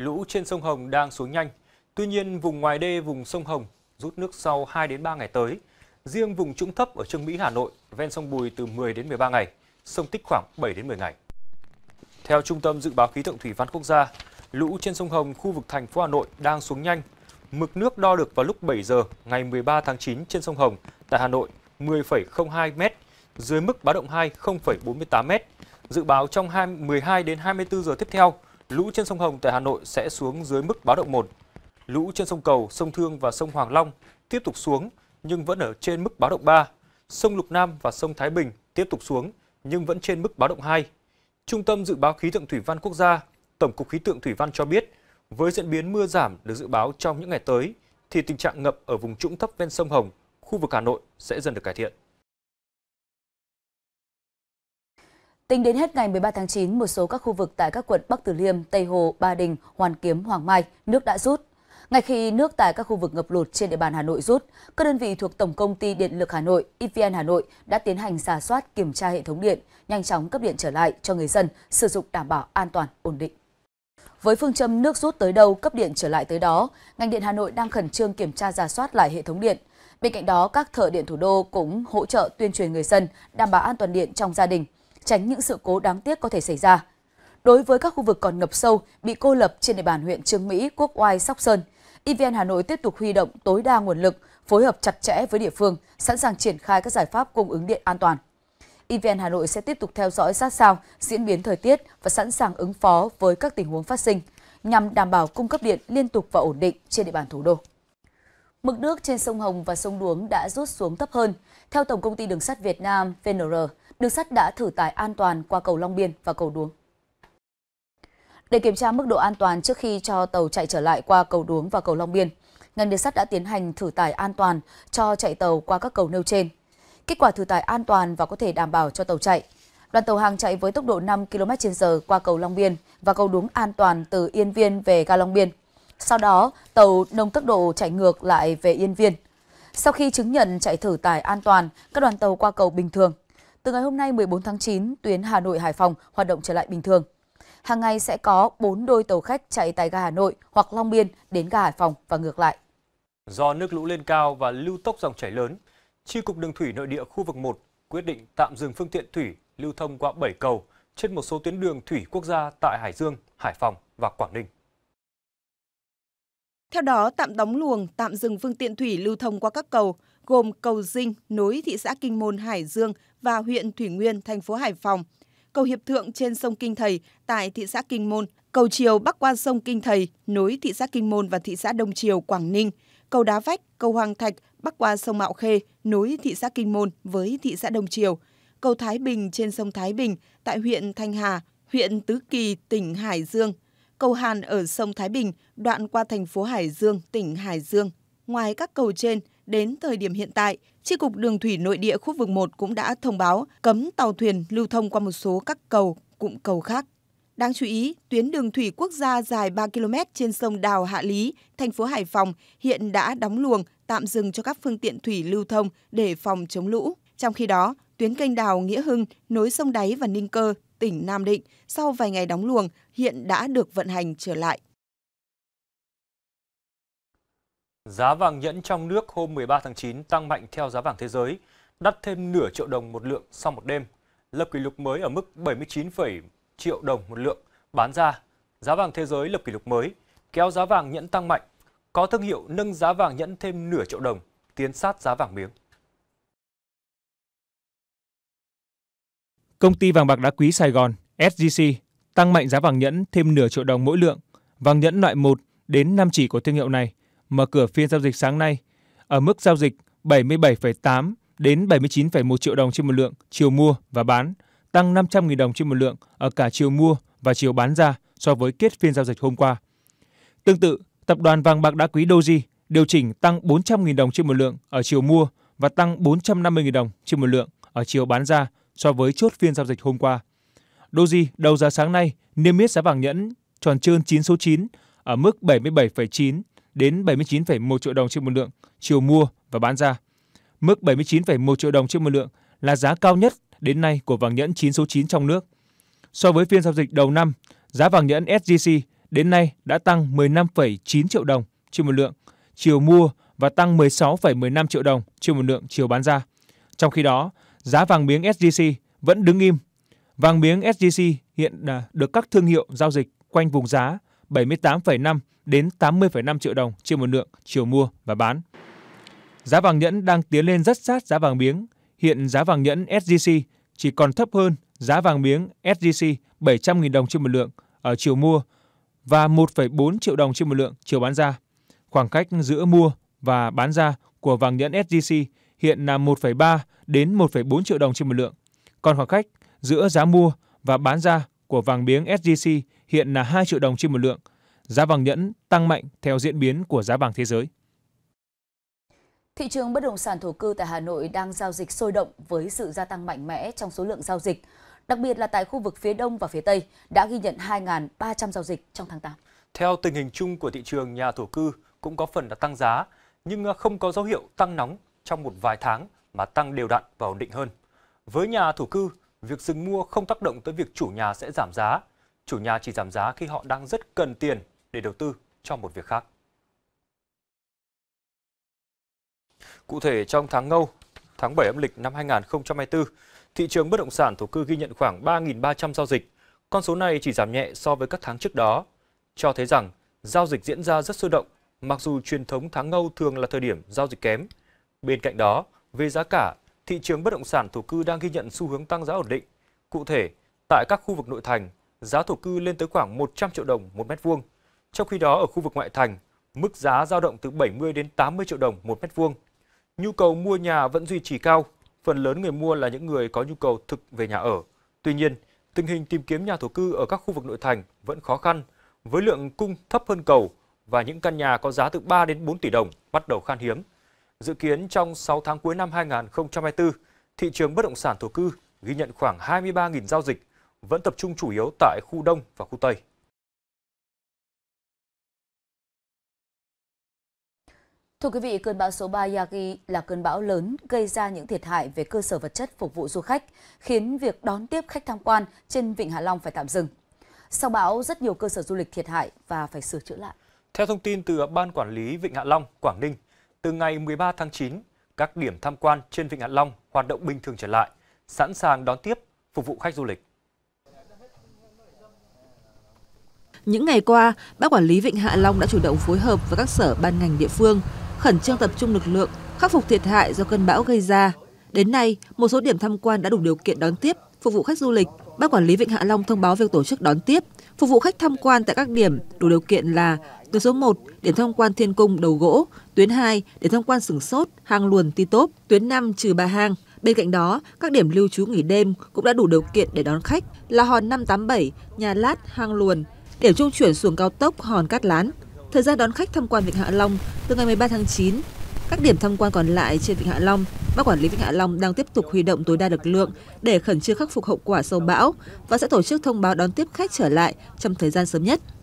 lũ trên sông Hồng đang xuống nhanh. Tuy nhiên, vùng ngoài đê vùng sông Hồng rút nước sau 2 đến 3 ngày tới. Riêng vùng trũng thấp ở Trương Mỹ, Hà Nội, ven sông Bùi từ 10 đến 13 ngày, sông Tích khoảng 7 đến 10 ngày. Theo Trung tâm Dự báo Khí tượng Thủy văn Quốc gia, lũ trên sông Hồng khu vực thành phố Hà Nội đang xuống nhanh. Mực nước đo được vào lúc 7 giờ ngày 13 tháng 9 trên sông Hồng tại Hà Nội 10,02 m, dưới mức báo động 2 0,48 m. Dự báo trong 12 đến 24 giờ tiếp theo, lũ trên sông Hồng tại Hà Nội sẽ xuống dưới mức báo động 1. Lũ trên sông Cầu, sông Thương và sông Hoàng Long tiếp tục xuống nhưng vẫn ở trên mức báo động 3. Sông Lục Nam và sông Thái Bình tiếp tục xuống nhưng vẫn trên mức báo động 2. Trung tâm Dự báo Khí tượng Thủy văn Quốc gia, Tổng cục Khí tượng Thủy văn cho biết, với diễn biến mưa giảm được dự báo trong những ngày tới, thì tình trạng ngập ở vùng trũng thấp ven sông Hồng, khu vực Hà Nội sẽ dần được cải thiện. Tính đến hết ngày 13 tháng 9, một số các khu vực tại các quận Bắc Từ Liêm, Tây Hồ, Ba Đình, Hoàn Kiếm, Hoàng Mai, nước đã rút. Ngay khi nước tại các khu vực ngập lụt trên địa bàn Hà Nội rút, các đơn vị thuộc Tổng công ty Điện lực Hà Nội, EVN Hà Nội đã tiến hành giả soát kiểm tra hệ thống điện, nhanh chóng cấp điện trở lại cho người dân sử dụng đảm bảo an toàn, ổn định. Với phương châm nước rút tới đâu, cấp điện trở lại tới đó, ngành điện Hà Nội đang khẩn trương kiểm tra giả soát lại hệ thống điện. Bên cạnh đó, các thợ điện thủ đô cũng hỗ trợ tuyên truyền người dân đảm bảo an toàn điện trong gia đình – tránh những sự cố đáng tiếc có thể xảy ra. Đối với các khu vực còn ngập sâu, bị cô lập trên địa bàn huyện Trương Mỹ, Quốc Oai, Sóc Sơn, EVN Hà Nội tiếp tục huy động tối đa nguồn lực, phối hợp chặt chẽ với địa phương, sẵn sàng triển khai các giải pháp cung ứng điện an toàn. EVN Hà Nội sẽ tiếp tục theo dõi sát sao diễn biến thời tiết và sẵn sàng ứng phó với các tình huống phát sinh nhằm đảm bảo cung cấp điện liên tục và ổn định trên địa bàn thủ đô. Mực nước trên sông Hồng và sông Đuống đã rút xuống thấp hơn. Theo Tổng công ty Đường sắt Việt Nam VNR, đường sắt đã thử tải an toàn qua cầu Long Biên và cầu Đuống. Để kiểm tra mức độ an toàn trước khi cho tàu chạy trở lại qua cầu Đuống và cầu Long Biên, ngành đường sắt đã tiến hành thử tải an toàn cho chạy tàu qua các cầu nêu trên. Kết quả thử tải an toàn và có thể đảm bảo cho tàu chạy. Đoàn tàu hàng chạy với tốc độ 5 km/h qua cầu Long Biên và cầu Đuống an toàn từ Yên Viên về ga Long Biên. Sau đó, tàu nông tốc độ chạy ngược lại về Yên Viên. Sau khi chứng nhận chạy thử tải an toàn, các đoàn tàu qua cầu bình thường. Từ ngày hôm nay 14 tháng 9, tuyến Hà Nội-Hải Phòng hoạt động trở lại bình thường. Hàng ngày sẽ có 4 đôi tàu khách chạy tại ga Hà Nội hoặc Long Biên đến ga Hải Phòng và ngược lại. Do nước lũ lên cao và lưu tốc dòng chảy lớn, Chi cục đường thủy nội địa khu vực 1 quyết định tạm dừng phương tiện thủy lưu thông qua 7 cầu trên một số tuyến đường thủy quốc gia tại Hải Dương, Hải Phòng và Quảng Ninh. Theo đó, tạm đóng luồng, tạm dừng phương tiện thủy lưu thông qua các cầu, gồm cầu Dinh nối thị xã Kinh Môn Hải Dương và huyện Thủy Nguyên, thành phố Hải Phòng, cầu Hiệp Thượng trên sông Kinh Thầy tại thị xã Kinh Môn, cầu Triều bắc qua sông Kinh Thầy nối thị xã Kinh Môn và thị xã Đông Triều, Quảng Ninh, cầu Đá Vách, cầu Hoàng Thạch bắc qua sông Mạo Khê nối thị xã Kinh Môn với thị xã Đông Triều, cầu Thái Bình trên sông Thái Bình tại huyện Thanh Hà, huyện Tứ Kỳ, tỉnh Hải Dương – cầu Hàn ở sông Thái Bình, đoạn qua thành phố Hải Dương, tỉnh Hải Dương. Ngoài các cầu trên, đến thời điểm hiện tại, tri cục Đường thủy nội địa khu vực 1 cũng đã thông báo cấm tàu thuyền lưu thông qua một số các cầu, cụm cầu khác. Đáng chú ý, tuyến đường thủy quốc gia dài 3 km trên sông Đào Hạ Lý, thành phố Hải Phòng hiện đã đóng luồng, tạm dừng cho các phương tiện thủy lưu thông để phòng chống lũ. Trong khi đó, tuyến kênh đào Nghĩa Hưng nối sông Đáy và Ninh Cơ tỉnh Nam Định sau vài ngày đóng luồng hiện đã được vận hành trở lại. Giá vàng nhẫn trong nước hôm 13 tháng 9 tăng mạnh theo giá vàng thế giới, đắt thêm nửa triệu đồng một lượng sau một đêm, lập kỷ lục mới ở mức 79, triệu đồng một lượng bán ra. Giá vàng thế giới lập kỷ lục mới, kéo giá vàng nhẫn tăng mạnh, có thương hiệu nâng giá vàng nhẫn thêm nửa triệu đồng, tiến sát giá vàng miếng. Công ty vàng bạc đá quý Sài Gòn (SGC) tăng mạnh giá vàng nhẫn thêm nửa triệu đồng mỗi lượng. Vàng nhẫn loại 1 đến 5 chỉ của thương hiệu này mở cửa phiên giao dịch sáng nay ở mức giao dịch 77,8 đến 79,1 triệu đồng trên một lượng chiều mua và bán, tăng 500.000 đồng trên một lượng ở cả chiều mua và chiều bán ra so với kết phiên giao dịch hôm qua. Tương tự, tập đoàn vàng bạc đá quý Doji điều chỉnh tăng 400.000 đồng trên một lượng ở chiều mua và tăng 450.000 đồng trên một lượng ở chiều bán ra so với chốt phiên giao dịch hôm qua. Doji đầu giá sáng nay niêm yết giá vàng nhẫn tròn trơn 9 số 9 ở mức 77,9 đến 79,1 triệu đồng trên một lượng chiều mua và bán ra. Mức 79,1 triệu đồng trên một lượng là giá cao nhất đến nay của vàng nhẫn 9 số 9 trong nước. So với phiên giao dịch đầu năm, giá vàng nhẫn SJC đến nay đã tăng 15,9 triệu đồng trên một lượng chiều mua và tăng 16,15 triệu đồng trên một lượng chiều bán ra. Trong khi đó, giá vàng miếng SJC vẫn đứng im. Vàng miếng SJC hiện à, được các thương hiệu giao dịch quanh vùng giá 78,5 đến 80,5 triệu đồng trên một lượng chiều mua và bán. Giá vàng nhẫn đang tiến lên rất sát giá vàng miếng. Hiện giá vàng nhẫn SJC chỉ còn thấp hơn giá vàng miếng SJC 700.000 đồng trên một lượng ở chiều mua và 1,4 triệu đồng trên một lượng chiều bán ra. Khoảng cách giữa mua và bán ra của vàng nhẫn SJC hiện là 1,3 đến 1,4 triệu đồng trên một lượng. Còn khoảng cách giữa giá mua và bán ra của vàng miếng SJC hiện là 2 triệu đồng trên một lượng. Giá vàng nhẫn tăng mạnh theo diễn biến của giá vàng thế giới. Thị trường bất động sản thổ cư tại Hà Nội đang giao dịch sôi động với sự gia tăng mạnh mẽ trong số lượng giao dịch, đặc biệt là tại khu vực phía Đông và phía Tây đã ghi nhận 2.300 giao dịch trong tháng 8. Theo tình hình chung của thị trường nhà thổ cư cũng có phần đã tăng giá, nhưng không có dấu hiệu tăng nóng trong một vài tháng mà tăng đều đặn và ổn định hơn. Với nhà thổ cư, việc dừng mua không tác động tới việc chủ nhà sẽ giảm giá. Chủ nhà chỉ giảm giá khi họ đang rất cần tiền để đầu tư cho một việc khác. Cụ thể trong tháng Ngâu, tháng 7 âm lịch năm 2024, thị trường bất động sản thổ cư ghi nhận khoảng 3.300 giao dịch. Con số này chỉ giảm nhẹ so với các tháng trước đó, cho thấy rằng giao dịch diễn ra rất sôi động, mặc dù truyền thống tháng Ngâu thường là thời điểm giao dịch kém. Bên cạnh đó, về giá cả, thị trường bất động sản thổ cư đang ghi nhận xu hướng tăng giá ổn định. Cụ thể, tại các khu vực nội thành, giá thổ cư lên tới khoảng 100 triệu đồng một mét vuông. Trong khi đó ở khu vực ngoại thành, mức giá dao động từ 70 đến 80 triệu đồng một mét vuông. Nhu cầu mua nhà vẫn duy trì cao, phần lớn người mua là những người có nhu cầu thực về nhà ở. Tuy nhiên, tình hình tìm kiếm nhà thổ cư ở các khu vực nội thành vẫn khó khăn, với lượng cung thấp hơn cầu và những căn nhà có giá từ 3 đến 4 tỷ đồng bắt đầu khan hiếm. Dự kiến trong 6 tháng cuối năm 2024, thị trường bất động sản thổ cư ghi nhận khoảng 23.000 giao dịch, vẫn tập trung chủ yếu tại khu Đông và khu Tây. Thưa quý vị, cơn bão số 3 Yagi là cơn bão lớn gây ra những thiệt hại về cơ sở vật chất phục vụ du khách, khiến việc đón tiếp khách tham quan trên Vịnh Hạ Long phải tạm dừng. Sau bão, rất nhiều cơ sở du lịch thiệt hại và phải sửa chữa lại. Theo thông tin từ Ban Quản lý Vịnh Hạ Long, Quảng Ninh, từ ngày 13 tháng 9, các điểm tham quan trên Vịnh Hạ Long hoạt động bình thường trở lại, sẵn sàng đón tiếp, phục vụ khách du lịch. Những ngày qua, Ban Quản lý Vịnh Hạ Long đã chủ động phối hợp với các sở ban ngành địa phương, khẩn trương tập trung lực lượng, khắc phục thiệt hại do cơn bão gây ra. Đến nay, một số điểm tham quan đã đủ điều kiện đón tiếp, phục vụ khách du lịch. Ban Quản lý Vịnh Hạ Long thông báo việc tổ chức đón tiếp, phục vụ khách tham quan tại các điểm đủ điều kiện là Tuyến số 1 điểm thông quan Thiên Cung đầu gỗ, tuyến 2 điểm thông quan sừng Sốt, hang luồn Ti Tốp, tuyến 5 trừ Bà Hang. Bên cạnh đó, các điểm lưu trú nghỉ đêm cũng đã đủ điều kiện để đón khách là hòn 587, nhà Lát, hang luồn, điểm trung chuyển xuống cao tốc hòn Cát Lán. Thời gian đón khách tham quan Vịnh Hạ Long từ ngày 13 tháng 9 các điểm tham quan còn lại trên Vịnh Hạ Long, Ban Quản lý Vịnh Hạ Long đang tiếp tục huy động tối đa lực lượng để khẩn trương khắc phục hậu quả sau bão và sẽ tổ chức thông báo đón tiếp khách trở lại trong thời gian sớm nhất.